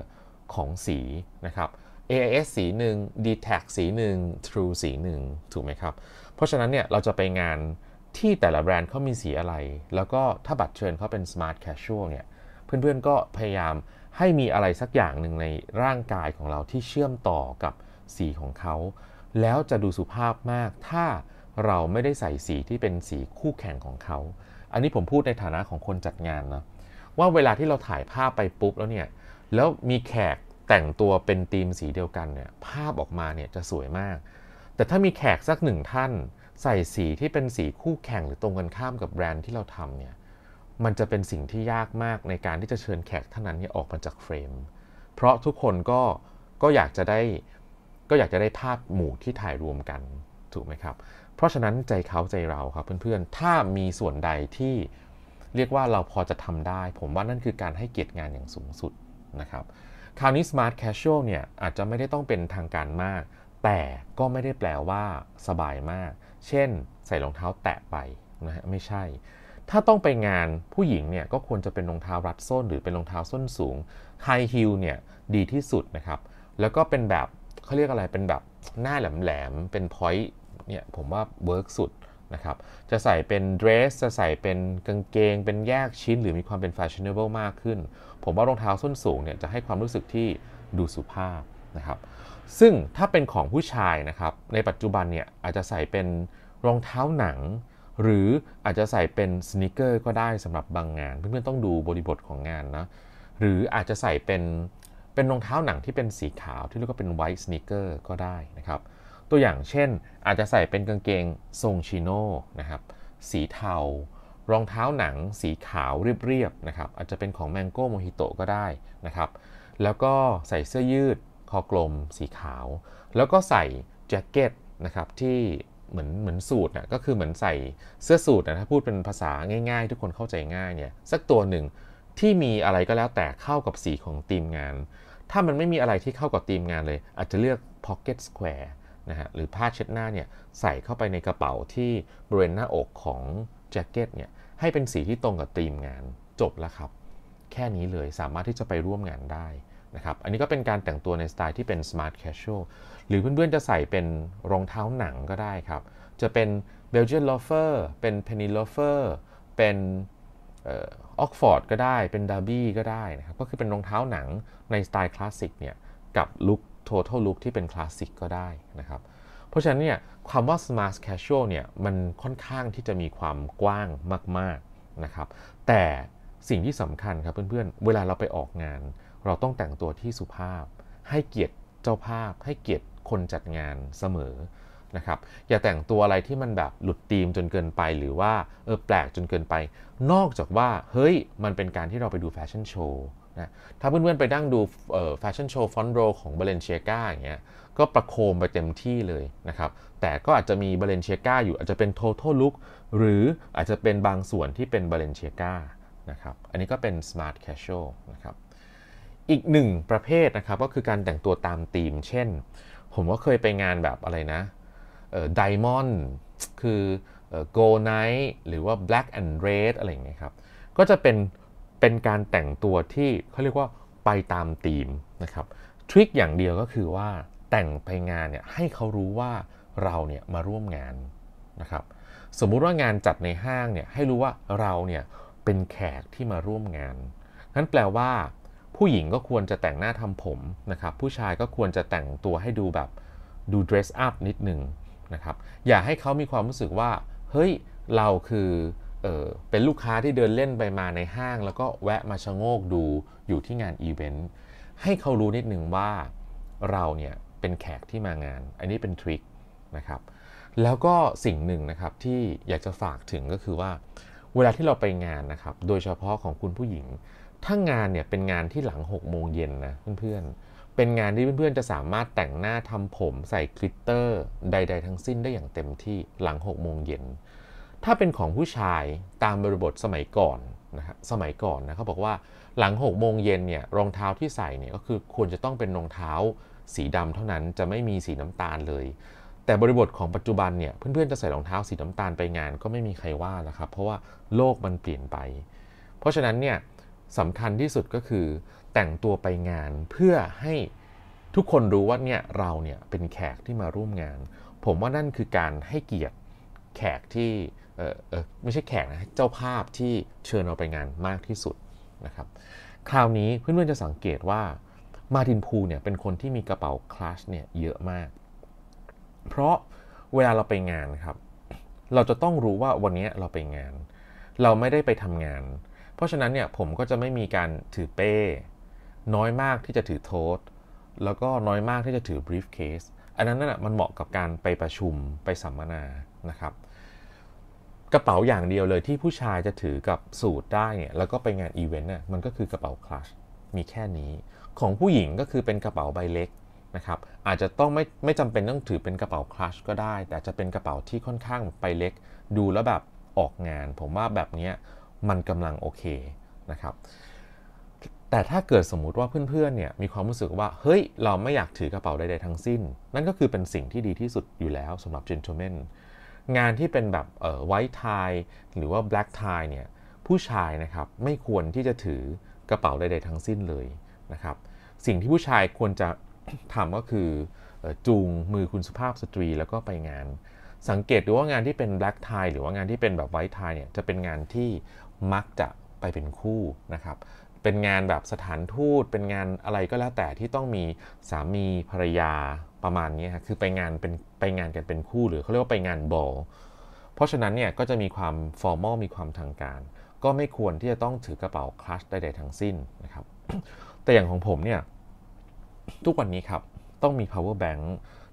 ของสีนะครับ AIS สีหนึ่ง d t a c สีหนึ่ง True สีหนึ่ง ถูกไหมครับ เพราะฉะนั้นเนี่ยเราจะไปงานที่แต่ละแบรนด์เขามีสีอะไร แล้วก็ถ้าบัตรเชิญเขาเป็น Smart Casual เนี่ยเพื่อนๆก็พยายามให้มีอะไรสักอย่างหนึ่งในร่างกายของเราที่เชื่อมต่อกับสีของเขา แล้วจะดูสุภาพมาก ถ้าเราไม่ได้ใส่สีที่เป็นสีคู่แข่งของเขา อันนี้ผมพูดในฐานะของคนจัดงานนะว่าเวลาที่เราถ่ายภาพไปปุ๊บแล้วเนี่ยแล้วมีแขกแต่งตัวเป็นธีมสีเดียวกันเนี่ย ภาพออกมาเนี่ยจะสวยมาก แต่ถ้ามีแขกสักหนึ่งท่าน ใส่สีที่เป็นสีคู่แข่งหรือตรงกันข้ามกับแบรนด์ที่เราทำเนี่ยมันจะเป็นสิ่งที่ยากมากในการที่จะเชิญแขกท่านนั้นเนี่ยออกมาจากเฟรมเพราะทุกคนก็ก็อยากจะได้ ก็อยากจะได้ภาพหมู่ที่ถ่ายรวมกันถูกไหมครับ เพราะฉะนั้นใจเขาใจเราครับเพื่อนๆถ้ามีส่วนใดที่เรียกว่าเราพอจะทำได้ ผมว่านั่นคือการให้เกียรติงานอย่างสูงสุดนะครับคราวนี้ smart casual เนี่ยอาจจะไม่ได้ต้องเป็นทางการมาก แต่ก็ไม่ได้แปลว่าสบายมาก เช่นใส่รองเท้าแตะไปนะฮะไม่ใช่ ถ้าต้องไปงานผู้หญิงเนี่ยก็ควรจะเป็นรองเท้ารัดส้น หรือเป็นรองเท้าส้นสูงไฮฮิลเนี่ยดีที่สุดนะครับแล้วก็เป็นแบบเขาเรียกอะไรเป็นแบบหน้าแหลมๆเป็นพอยต์เนี่ยผมว่าเวิร์กสุดนะครับจะใส่เป็นเดรส จะใส่เป็นกางเกงเป็นแยกชิ้นหรือมีความเป็นแฟชั่นเนเบิลมากขึ้น ผมว่ารองเท้าส้นสูงเนี่ยจะให้ความรู้สึกที่ดูสุภาพนะครับซึ่งถ้าเป็นของผู้ชายนะครับในปัจจุบันเนี่ยอาจจะใส่เป็นรองเท้าหนัง หรืออาจจะใส่เป็นสนิเกอร์ก็ได้สำหรับบางงานเพื่อนๆต้องดูบริบทของงานนะหรืออาจจะใส่เป็นเป็นรองเท้าหนังที่เป็นสีขาวที่เรียกว่าเป็นไวท์สนิเกอร์ก็ได้นะครับตัวอย่างเช่นอาจจะใส่เป็นกางเกงทรงชิโน่นะครับสีเทารองเท้าหนังสีขาวเรียบๆนะครับอาจจะเป็นของแมงโก้โมฮิโตก็ได้นะครับแล้วก็ใส่เสื้อยืด คอกลมสีขาว แล้วก็ใส่แจ็คเก็ตนะครับที่เหมือนเหมือนสูตรนะก็คือเหมือนใส่เสื้อสูตรนะถ้าพูดเป็นภาษาง่ายๆ ทุกคนเข้าใจง่ายเนี่ยสักตัวหนึ่งที่มีอะไรก็แล้วแต่เข้ากับสีของทีมงาน ถ้ามันไม่มีอะไรที่เข้ากับทีมงานเลย อาจจะเลือก Pocket Square นะฮะหรือผ้าเช็ดหน้าเนี่ยใส่เข้าไปในกระเป๋าที่บริเวณหน้าอกของแจ็คเก็ตเนี่ยให้เป็นสีที่ตรงกับธีมงานจบแล้วครับ แค่นี้เลยสามารถที่จะไปร่วมงานได้นะครับอันนี้ก็เป็นการแต่งตัวในสไตล์ที่เป็น smart casual หรือเพื่อนๆจะใส่เป็นรองเท้าหนังก็ได้ครับ จะเป็นเ e l g i น n l เฟอร์เป็น p นน n y l เฟอร์เป็นออกฟอร์ดก็ได้ เป็นดาร์บี้ก็ได้นะครับก็คือเป็นรองเท้าหนังในสไตล์คลาสสิกเนี่ยกับลุค total look ที่เป็นคลาสสิกก็ได้นะครับ เพราะฉะนั้นเนี่ยคำว่า smart casual เนี่ยมันค่อนข้างที่จะมีความกว้างมากๆนะครับแต่สิ่งที่สำคัญครับเพื่อนๆเวลาเราไปออกงาน เราต้องแต่งตัวที่สุภาพ ให้เกียรติเจ้าภาพให้เกียรติคนจัดงานเสมอนะครับอย่าแต่งตัวอะไรที่มันแบบหลุดธีมจนเกินไปหรือว่าเออแปลกจนเกินไป นอกจากว่าเฮ้ยมันเป็นการที่เราไปดูแฟชั่นโชว์นะถ้าเพื่อนๆไปนั่งดูแฟชั่นโชว์ฟอนโรของเบเลนเชียก้าอย่างเงี้ย ก็ประโคมไปเต็มที่เลยนะครับ แต่ก็อาจจะมีเบเลนเชียก้าอยู่อาจจะเป็นทั้ลลุกหรืออาจจะเป็นบางส่วนที่เป็นเบเลนเชียก้านะครับอันนี้ก็เป็นมาร์ทแคช u a ลนะครับอีกหนึ่งประเภทนะครับ ก็คือการแต่งตัวตามธีมเช่น ผมก็เคยไปงานแบบอะไรนะดิมอนด์คือโกลไนท์หรือว่า black and red อะไรอย่างเงี้ยครับ ก็จะเป็นเป็นการแต่งตัวที่เขาเรียกว่า ไปตามธีมนะครับทริคอย่างเดียวก็คือว่า แต่งไปงานเนี่ยให้เขารู้ว่าเราเนี่ยมาร่วมงานนะครับสมมุติว่างานจัดในห้างเนี่ยให้รู้ว่าเราเนี่ยเป็นแขกที่มาร่วมงานนั้นแปลว่า ผู้หญิงก็ควรจะแต่งหน้าทำผมนะครับผู้ชายก็ควรจะแต่งตัวให้ดูแบบ ดูเดรสอัพนิดหนึ่งนะครับอย่าให้เขามีความรู้สึกว่าเฮ้ยเราคือเออเป็นลูกค้าที่เดินเล่นไปมาในห้างแล้วก็แวะมาชะโงกดูอยู่ที่งานอีเวนต์ให้เขารู้นิดหนึ่งว่าเราเนี่ยเป็นแขกที่มางาน อันนี้เป็นทริคนะครับแล้วก็สิ่งหนึ่งนะครับที่อยากจะฝากถึงก็คือว่า เวลาที่เราไปงานนะครับ โดยเฉพาะของคุณผู้หญิง ถ้างานเนี่ยเป็นงานที่หลัง 6 โมงเย็นนะเพื่อนๆ เป็นงานที่เพื่อนๆจะสามารถแต่งหน้าทำผมใส่คลิตเตอร์ใด ๆ ทั้งสิ้นได้อย่างเต็มที่หลัง6โมงเย็นถ้าเป็นของผู้ชายตามบริบทสมัยก่อนนะฮะสมัยก่อนนะเขาบอกว่าหลัง6กโมงเย็นเนี่ยรองเท้าที่ใส่เนี่ยก็คือควรจะต้องเป็นรองเท้าสีดำเท่านั้นจะไม่มีสีน้ำตาลเลย แต่บริบทของปัจจุบันเนี่ยเพื่อนๆจะใส่รองเท้าสีน้ำตาลไปงานก็ไม่มีใครว่านะครับเพราะว่าโลกมันเปลี่ยนไป เพราะฉะนั้นเนี่ยสำคัญที่สุดก็คือแต่งตัวไปงานเพื่อให้ทุกคนรู้ว่าเนี่ยเราเนี่ยเป็นแขกที่มาร่วมงาน ผมว่านั่นคือการให้เกียรติแขกที่เออเออไม่ใช่แขกนะ เจ้าภาพที่เชิญเราไปงานมากที่สุดนะครับ คราวนี้เพื่อนๆจะสังเกตว่ามาดินพูเนี่ยเป็นคนที่มีกระเป๋าคลาสเนี่ยเยอะมาก เพราะเวลาเราไปงานครับ เราจะต้องรู้ว่าวันนี้เราไปงาน เราไม่ได้ไปทำงาน เพราะฉะนั้นเนี่ยผมก็จะไม่มีการถือเป้น้อยมากที่จะถือโทษ แล้วก็น้อยมากที่จะถือบรีฟเคสอันนั้นน่ะมันเหมาะกับการไปประชุมไปสัมมนานะครับกระเป๋าอย่างเดียวเลยที่ผู้ชายจะถือกับสูทได้เนี่ยแล้วก็ไปงานอีเวนต์น่ยมันก็คือกระเป๋าคลัชมีแค่นี้ ของผู้หญิงก็คือเป็นกระเป๋าใบเล็กนะครับอาจจะต้องไม่ไม่จำเป็นต้องถือเป็นกระเป๋าคลัชก็ได้ แต่จะเป็นกระเป๋าที่ค่อนข้างใบเล็ก ดูแล้วแบบออกงาน ผมว่าแบบนี้มันกำลังโอเคนะครับแต่ถ้าเกิดสมมุติว่าเพื่อนๆเนี่ยมีความรู้สึกว่าเฮ้ยเราไม่อยากถือกระเป๋าใดๆทั้งสิ้นนั่นก็คือเป็นสิ่งที่ดีที่สุดอยู่แล้วสำหรับ g e n t l e m ม n งานที่เป็นแบบเอ่อไวท์ไทหรือว่าแบล็กไทเนี่ยผู้ชายนะครับไม่ควรที่จะถือกระเป๋าใดๆทั้งสิ้นเลยนะครับสิ่งที่ผู้ชายควรจะทำก็คือจูงมือคุณสุภาพสตรี แล้วก็ไปงาน สังเกตดูว่างานที่เป็นแบล็กไทหรือว่างานที่เป็นแบบไวท์ไทเนี่ยจะเป็นงานที่มักจะไปเป็นคู่นะครับเป็นงานแบบสถานทูต เป็นงานอะไรก็แล้วแต่ที่ต้องมีสามีภรรยาประมาณนี้ครคือไปงานเป็นไปงานกันเป็นคู่หรือเขาเรียกว่าไปงานบอล เพราะฉะนั้นเนี่ย ก็จะมีความ ฟอร์มอล มีความทางการ ก็ไม่ควรที่จะต้องถือกระเป๋า คลัชใดๆทั้งสิ้นนะครับ แต่อย่างของผมเนี่ย ทุกวันนี้ครับ ต้องมี power bank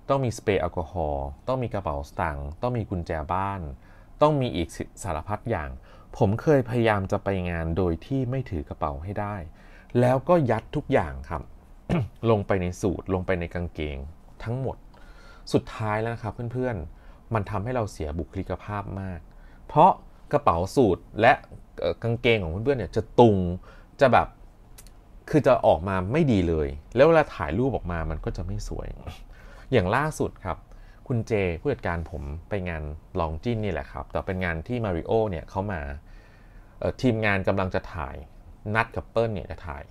ต้องมีสเปรย์แอลกอฮอล์ต้องมีกระเป๋าสตางค์ ต้องมีกุญแจบ้าน ต้องมีอีกสารพัดอย่าง ผมเคยพยายามจะไปงานโดยที่ไม่ถือกระเป๋าให้ได้ แล้วก็ยัดทุกอย่างครับลงไปในสูตรลงไปในกางเกงทั้งหมดสุดท้ายแล้วนะครับเพื่อนๆมันทำให้เราเสียบุคลิกภาพมาก เพราะกระเป๋าสูทและกางเกงของเพื่อนๆเนี่ยจะตุงจะแบบคือจะออกมาไม่ดีเลย แล้วเวลาถ่ายรูปออกมามันก็จะไม่สวย อย่างล่าสุดครับ คุณเจผู้จัดการผมไปงานลองจิ้นนี่แหละครับแต่เป็นงานที่มาริโอเนี่ยเขามาทีมงานกำลังจะถ่ายนัดกับเปิ้ลเนี่ยจะถ่าย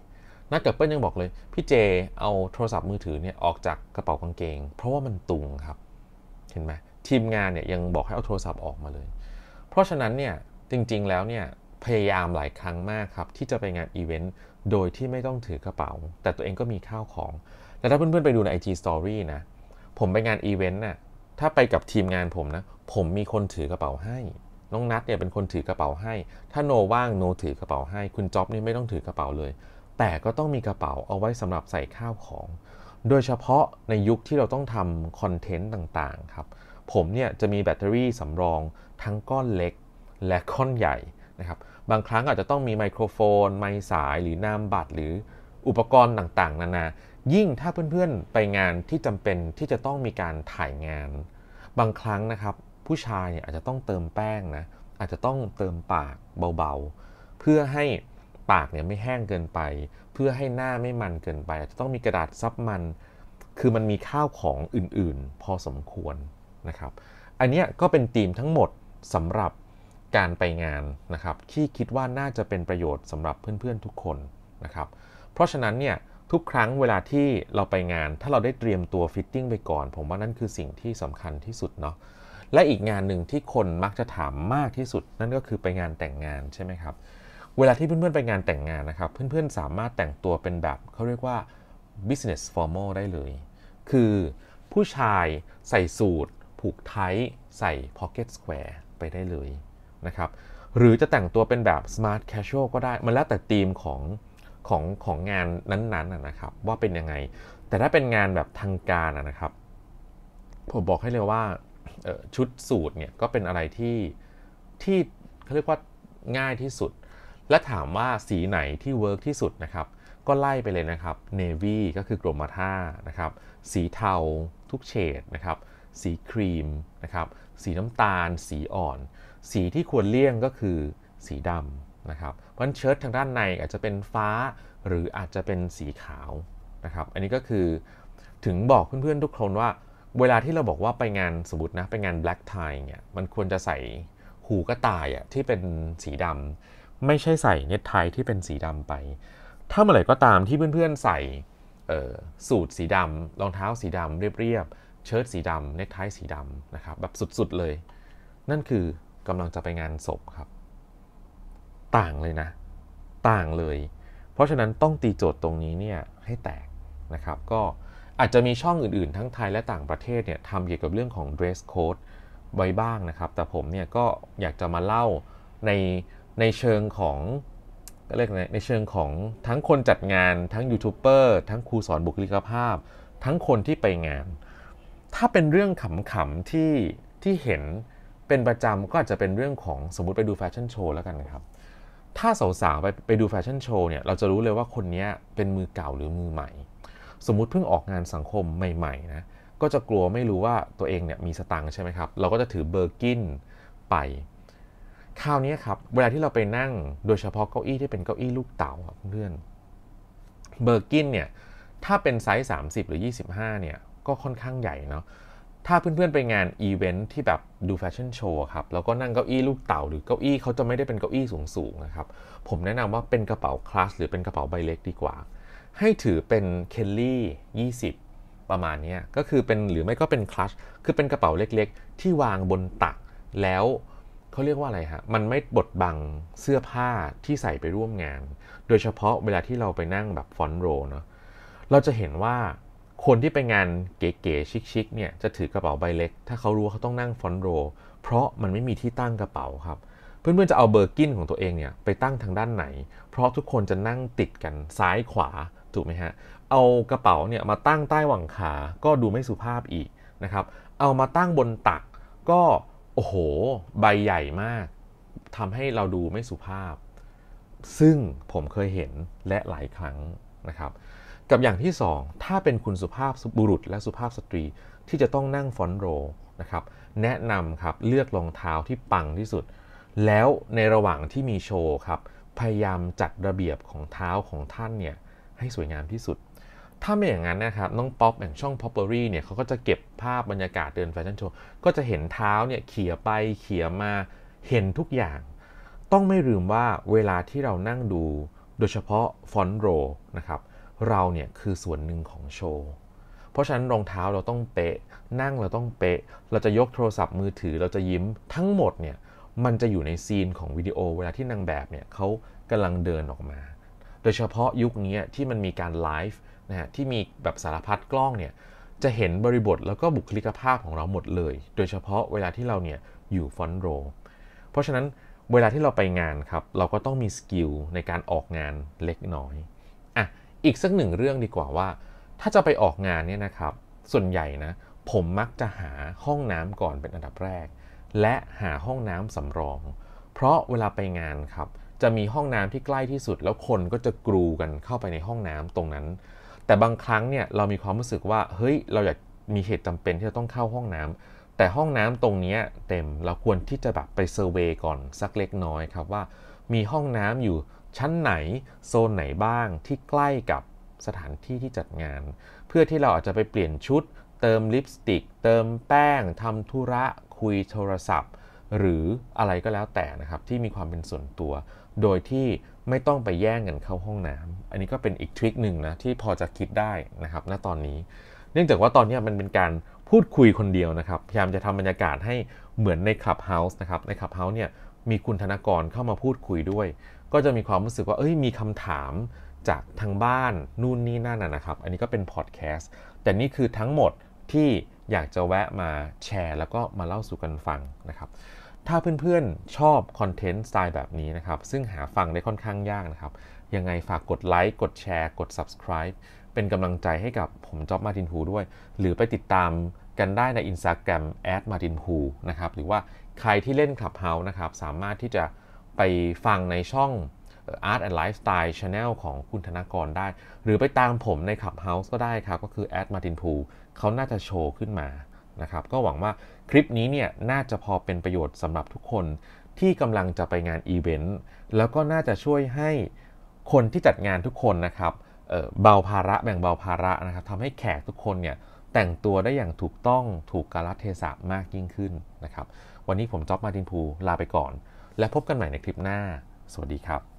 นัดกิบเปิ้ลยังบอกเลย พี่เจเอาโทรศัพท์มือถือเนี่ยออกจากกระเป๋ากางเกง เพราะว่ามันตุงครับ เห็นไหมทีมงานเนี่ยยังบอกให้เอาโทรศัพท์ออกมาเลย เพราะฉะนั้นเนี่ยจริง ๆ แล้วเนี่ยพยายามหลายครั้งมากครับ ที่จะไปงานอีเวนต์โดยที่ไม่ต้องถือกระเป๋า แต่ตัวเองก็มีข้าวของแล้วถ้าเพื่อนๆ ไปดูใน IG Story นะ ผมไปงานอีเวนต์น่ะถ้าไปกับทีมงานผมนะผมมีคนถือกระเป๋าให้ น้องนัดเนี่ยเป็นคนถือกระเป๋าให้ ถ้าโนว่างโนถือกระเป๋าให้ คุณจ๊อบนี่ไม่ต้องถือกระเป๋าเลยแต่ก็ต้องมีกระเป๋าเอาไว้สำหรับใส่ข้าวของ โดยเฉพาะในยุคที่เราต้องทำคอนเทนต์ต่างๆครับ ผมเนี่ยจะมีแบตเตอรี่สำรองทั้งก้อนเล็กและก้อนใหญ่นะครับ บางครั้งอาจจะต้องมีไมโครโฟนไมสาย หรือนามบัตรหรืออุปกรณ์ต่างๆนานา ยิ่งถ้าเพื่อนๆไปงานที่จำเป็นที่จะต้องมีการถ่ายงาน บางครั้งนะครับ ผู้ชายเนี่ยอาจจะต้องเติมแป้งนะอาจจะต้องเติมปากเบาๆ เพื่อให้ากเนี่ยไม่แห้งเกินไปเพื่อให้หน้าไม่มันเกินไป จะต้องมีกระดาษซับมัน คือมันมีข้าวของอื่นๆ พอสมควรนะครับ อันนี้ก็เป็นธีมทั้งหมดสำหรับการไปงานนะครับ ที่คิดว่าน่าจะเป็นประโยชน์สำหรับเพื่อนๆทุกคนนะครับ เพราะฉะนั้นเนี่ยทุกครั้งเวลาที่เราไปงาน ถ้าเราได้เตรียมตัวฟิตติ้งไปก่อน ผมว่านั่นคือสิ่งที่สำคัญที่สุดเนาะและอีกงานหนึ่งที่คนมักจะถามมากที่สุด นั่นก็คือไปงานแต่งงานใช่ไหมครับเวลาที่เพื่อนๆ ไปงานแต่งงานนะครับ เพื่อนๆ สามารถแต่งตัวเป็นแบบ เขาเรียกว่า business formal ได้เลย คือผู้ชายใส่สูทผูกไทใส่ pocket square ไปได้เลยนะครับ หรือจะแต่งตัวเป็นแบบ smart casual ก็ได้ มันแล้วแต่ธีมของของของงานนั้นๆนะครับ ว่าเป็นยังไง แต่ถ้าเป็นงานแบบทางการนะครับ ผมบอกให้เลยว่าชุดสูทเนี่ยก็เป็นอะไรที่ที่เขาเรียกว่าง่ายที่สุดและถามว่าสีไหนที่เวิร์กที่สุดนะครับ ก็ไล่ไปเลยนะครับ เนวี่ก็คือกรมท่านะครับ สีเทาทุกเฉดนะครับ สีครีมนะครับ สีน้ำตาล สีอ่อน สีที่ควรเลี่ยงก็คือสีดำนะครับ เพราะเชิ้ตทางด้านในอาจจะเป็นฟ้าหรืออาจจะเป็นสีขาวนะครับ อันนี้ก็คือถึงบอกเพื่อนๆทุกคนว่า เวลาที่เราบอกว่าไปงานสมมตินะไปงาน black tie เนี่ยมันควรจะใส่หูกระต่ายอ่ะที่เป็นสีดำไม่ใช่ใส่เน็ตไทที่เป็นสีดำไป ถ้าเมื่อไหร่ก็ตามที่เพื่อนๆใส่สูทสีดำ รองเท้าสีดำเรียบๆ เชิ้ตสีดำ เน็ตไทสีดำนะครับแบบสุดๆเลย นั่นคือกำลังจะไปงานศพครับ ต่างเลยนะ ต่างเลย เพราะฉะนั้นต้องตีโจทย์ตรงนี้เนี่ยให้แตกนะครับ ก็อาจจะมีช่องอื่นๆทั้งไทยและต่างประเทศเนี่ยทำเกี่ยวกับเรื่องของ dress code ไว้บ้างนะครับ แต่ผมเนี่ยก็อยากจะมาเล่าในในเชิงของก็เรียกในเชิงของทั้งคนจัดงานทั้งยูทูบเบอร์ทั้งครูสอนบุคลิกภาพ ทั้งคนที่ไปงาน ถ้าเป็นเรื่องขำๆที่ที่เห็นเป็นประจำก็อาจจะเป็นเรื่องของสมมติไปดูแฟชั่นโชว์แล้วกันนะครับ ถ้าสาวๆไปไปดูแฟชั่นโชว์เนี่ยเราจะรู้เลยว่าคนนี้เป็นมือเก่าหรือมือใหม่ สมมุติเพิ่งออกงานสังคมใหม่ๆนะก็จะกลัวไม่รู้ว่าตัวเองเนี่ยมีสตังค์ใช่ไหมครับเราก็จะถือเบอร์กินไปคราวนี้ครับเวลาที่เราไปนั่งโดยเฉพาะเก้าอี้ที่เป็นเก้าอี้ลูกเต๋าครับเพื่อนเบอร์กินเนี่ยถ้าเป็นไซส์30 หรือ 25เนี่ยก็ค่อนข้างใหญ่เนาะถ้าเพื่อนๆไปงานอีเวนท์ที่แบบดูแฟชั่นโชว์ครับแล้วก็นั่งเก้าอี้ลูกเต่าหรือเก้าอี้เขาจะไม่ได้เป็นเก้าอี้สูงๆนะครับผมแนะนำว่าเป็นกระเป๋าคลาสหรือเป็นกระเป๋าใบเล็กดีกว่า ให้ถือเป็นเคลลี่20 ประมาณนี้ก็คือเป็นหรือไม่ก็เป็นคลัชคือเป็นกระเป๋าเล็กๆ ที่วางบนตักแล้วเขาเรียกว่าอะไรฮะ มันไม่บดบังเสื้อผ้าที่ใส่ไปร่วมงาน โดยเฉพาะเวลาที่เราไปนั่งแบบฟอนโรเนาะ เราจะเห็นว่าคนที่ไปงานเก๋ๆชิคๆเนี่ย จะถือกระเป๋าใบเล็ก ถ้าเขารู้ว่าเขาต้องนั่งฟอนโรเพราะมันไม่มีที่ตั้งกระเป๋าครับ เพื่อนๆจะเอาเบอร์กินของตัวเองเนี่ยไปตั้งทางด้านไหน เพราะทุกคนจะนั่งติดกันซ้ายขวา ถูกไหมฮะ เอากระเป๋าเนี่ยมาตั้งใต้หว่างขา ก็ดูไม่สุภาพอีกนะครับ เอามาตั้งบนตักก็โอ้โห ใบใหญ่มากทำให้เราดูไม่สุภาพ ซึ่งผมเคยเห็นและหลายครั้งนะครับ กับอย่างที่ 2 ถ้าเป็นคุณสุภาพบุรุษและสุภาพสตรีที่จะต้องนั่งฟอนโรนะครับ แนะนำครับเลือกรองเท้าที่ปังที่สุด แล้วในระหว่างที่มีโชว์ครับ พยายามจัดระเบียบของเท้าของท่านเนี่ยให้สวยงามที่สุดถ้าไม่อย่างนั้นนะครับ น้องป๊อปอย่างช่อง p o p ปเปอรีเนี่ยเขาก็จะเก็บภาพบรรยากาศเดินแฟชั่นโชว์ ก็จะเห็นเท้าเนี่ยเขี่ยไปเขี่ยมาเห็นทุกอย่าง ต้องไม่ลืมว่าเวลาที่เรานั่งดูโดยเฉพาะฟอนโรนะครับ เราเนี่ยคือส่วนหนึ่งของโชว์ เพราะฉะนั้นรองเท้าเราต้องเป๊ะ นั่งเราต้องเป๊ะ เราจะยกโทรศัพท์มือถือเราจะยิ้ม ทั้งหมดเนี่ย มันจะอยู่ในซีนของวิดีโอ เวลาที่นางแบบเนี่ยเขากำลังเดินออกมา โดยเฉพาะยุคนี้ที่มันมีการไลฟ์นะฮะที่มีแบบสารพัดกล้องเนี่ย จะเห็นบริบทแล้วก็บุคลิกภาพของเราหมดเลย โดยเฉพาะเวลาที่เราเนี่ยอยู่ฟอนโรเพราะฉะนั้นเวลาที่เราไปงานครับ เราก็ต้องมีสกิลในการออกงานเล็กน้อย อ่ะอีกสักหนึ่งเรื่องดีกว่าว่า ถ้าจะไปออกงานเนี่ยนะครับ ส่วนใหญ่นะ ผมมักจะหาห้องน้ำก่อนเป็นอันดับแรก และหาห้องน้ำสำรอง เพราะเวลาไปงานครับจะมีห้องน้ำที่ใกล้ที่สุดแล้วคนก็จะกรูกันเข้าไปในห้องน้ำตรงนั้นแต่บางครั้งเนี่ยเรามีความรู้สึกว่า เฮ้ยเราอยากมีเหตุจำเป็นที่จะต้องเข้าห้องน้ำแต่ห้องน้ำตรงนี้เต็มเราควรที่จะแบบไปเซอร์เวยก่อนสักเล็กน้อยครับว่า มีห้องน้ำอยู่ชั้นไหนโซนไหนบ้างที่ใกล้กับสถานที่ที่จัดงาน เพื่อที่เราอาจจะไปเปลี่ยนชุด เติมลิปสติก เติมแป้งทำธุระคุยโทรศัพท์ หรืออะไรก็แล้วแต่นะครับ ที่มีความเป็นส่วนตัว โดยที่ไม่ต้องไปแย่งกันเข้าห้องน้ำ อันนี้ก็เป็นอีกทริคหนึ่งนะที่พอจะคิดได้นะครับณตอนนี้ เนื่องจากว่าตอนนี้มันเป็นการพูดคุยคนเดียวนะครับ พยายามจะทำบรรยากาศให้เหมือนในคลับเฮาส์นะครับ ในคลับเฮาส์เนี่ยมีคุณธนกรเข้ามาพูดคุยด้วย ก็จะมีความรู้สึกว่าเอ้ย มีคำถามจากทางบ้านนู่นนี่นั่นนะครับ อันนี้ก็เป็นพอดแคสต์ แต่นี่คือทั้งหมดที่อยากจะแวะมาแชร์ แล้วก็มาเล่าสู่กันฟังนะครับถ้าเพื่อนๆ ชอบคอนเทนต์สไตล์แบบนี้นะครับ ซึ่งหาฟังได้ค่อนข้างยากนะครับ ยังไงฝากกดไลค์กดแชร์กด subscribe เป็นกำลังใจให้กับผมจ็อบมาตินพูด้วย หรือไปติดตามกันได้ใน Instagram แอดมาตินพูนะครับ หรือว่าใครที่เล่น Clubhouse นะครับ สามารถที่จะไปฟังในช่อง Art and Lifestyle Channel ของคุณธนากรได้ หรือไปตามผมใน Clubhouse ก็ได้ครับก็คือแอดมาตินพูเขาน่าจะโชว์ขึ้นมานะครับก็หวังว่าคลิปนี้เนี่ยน่าจะพอเป็นประโยชน์สำหรับทุกคนที่กำลังจะไปงานอีเวนต์ แล้วก็น่าจะช่วยให้คนที่จัดงานทุกคนนะครับเบาภาระแบ่งเบาภาระนะครับทำให้แขกทุกคนเนี่ยแต่งตัวได้อย่างถูกต้องถูกกาลเทศะมากยิ่งขึ้นนะครับ วันนี้ผมจ๊อบมาตินภูลาไปก่อน และพบกันใหม่ในคลิปหน้า สวัสดีครับ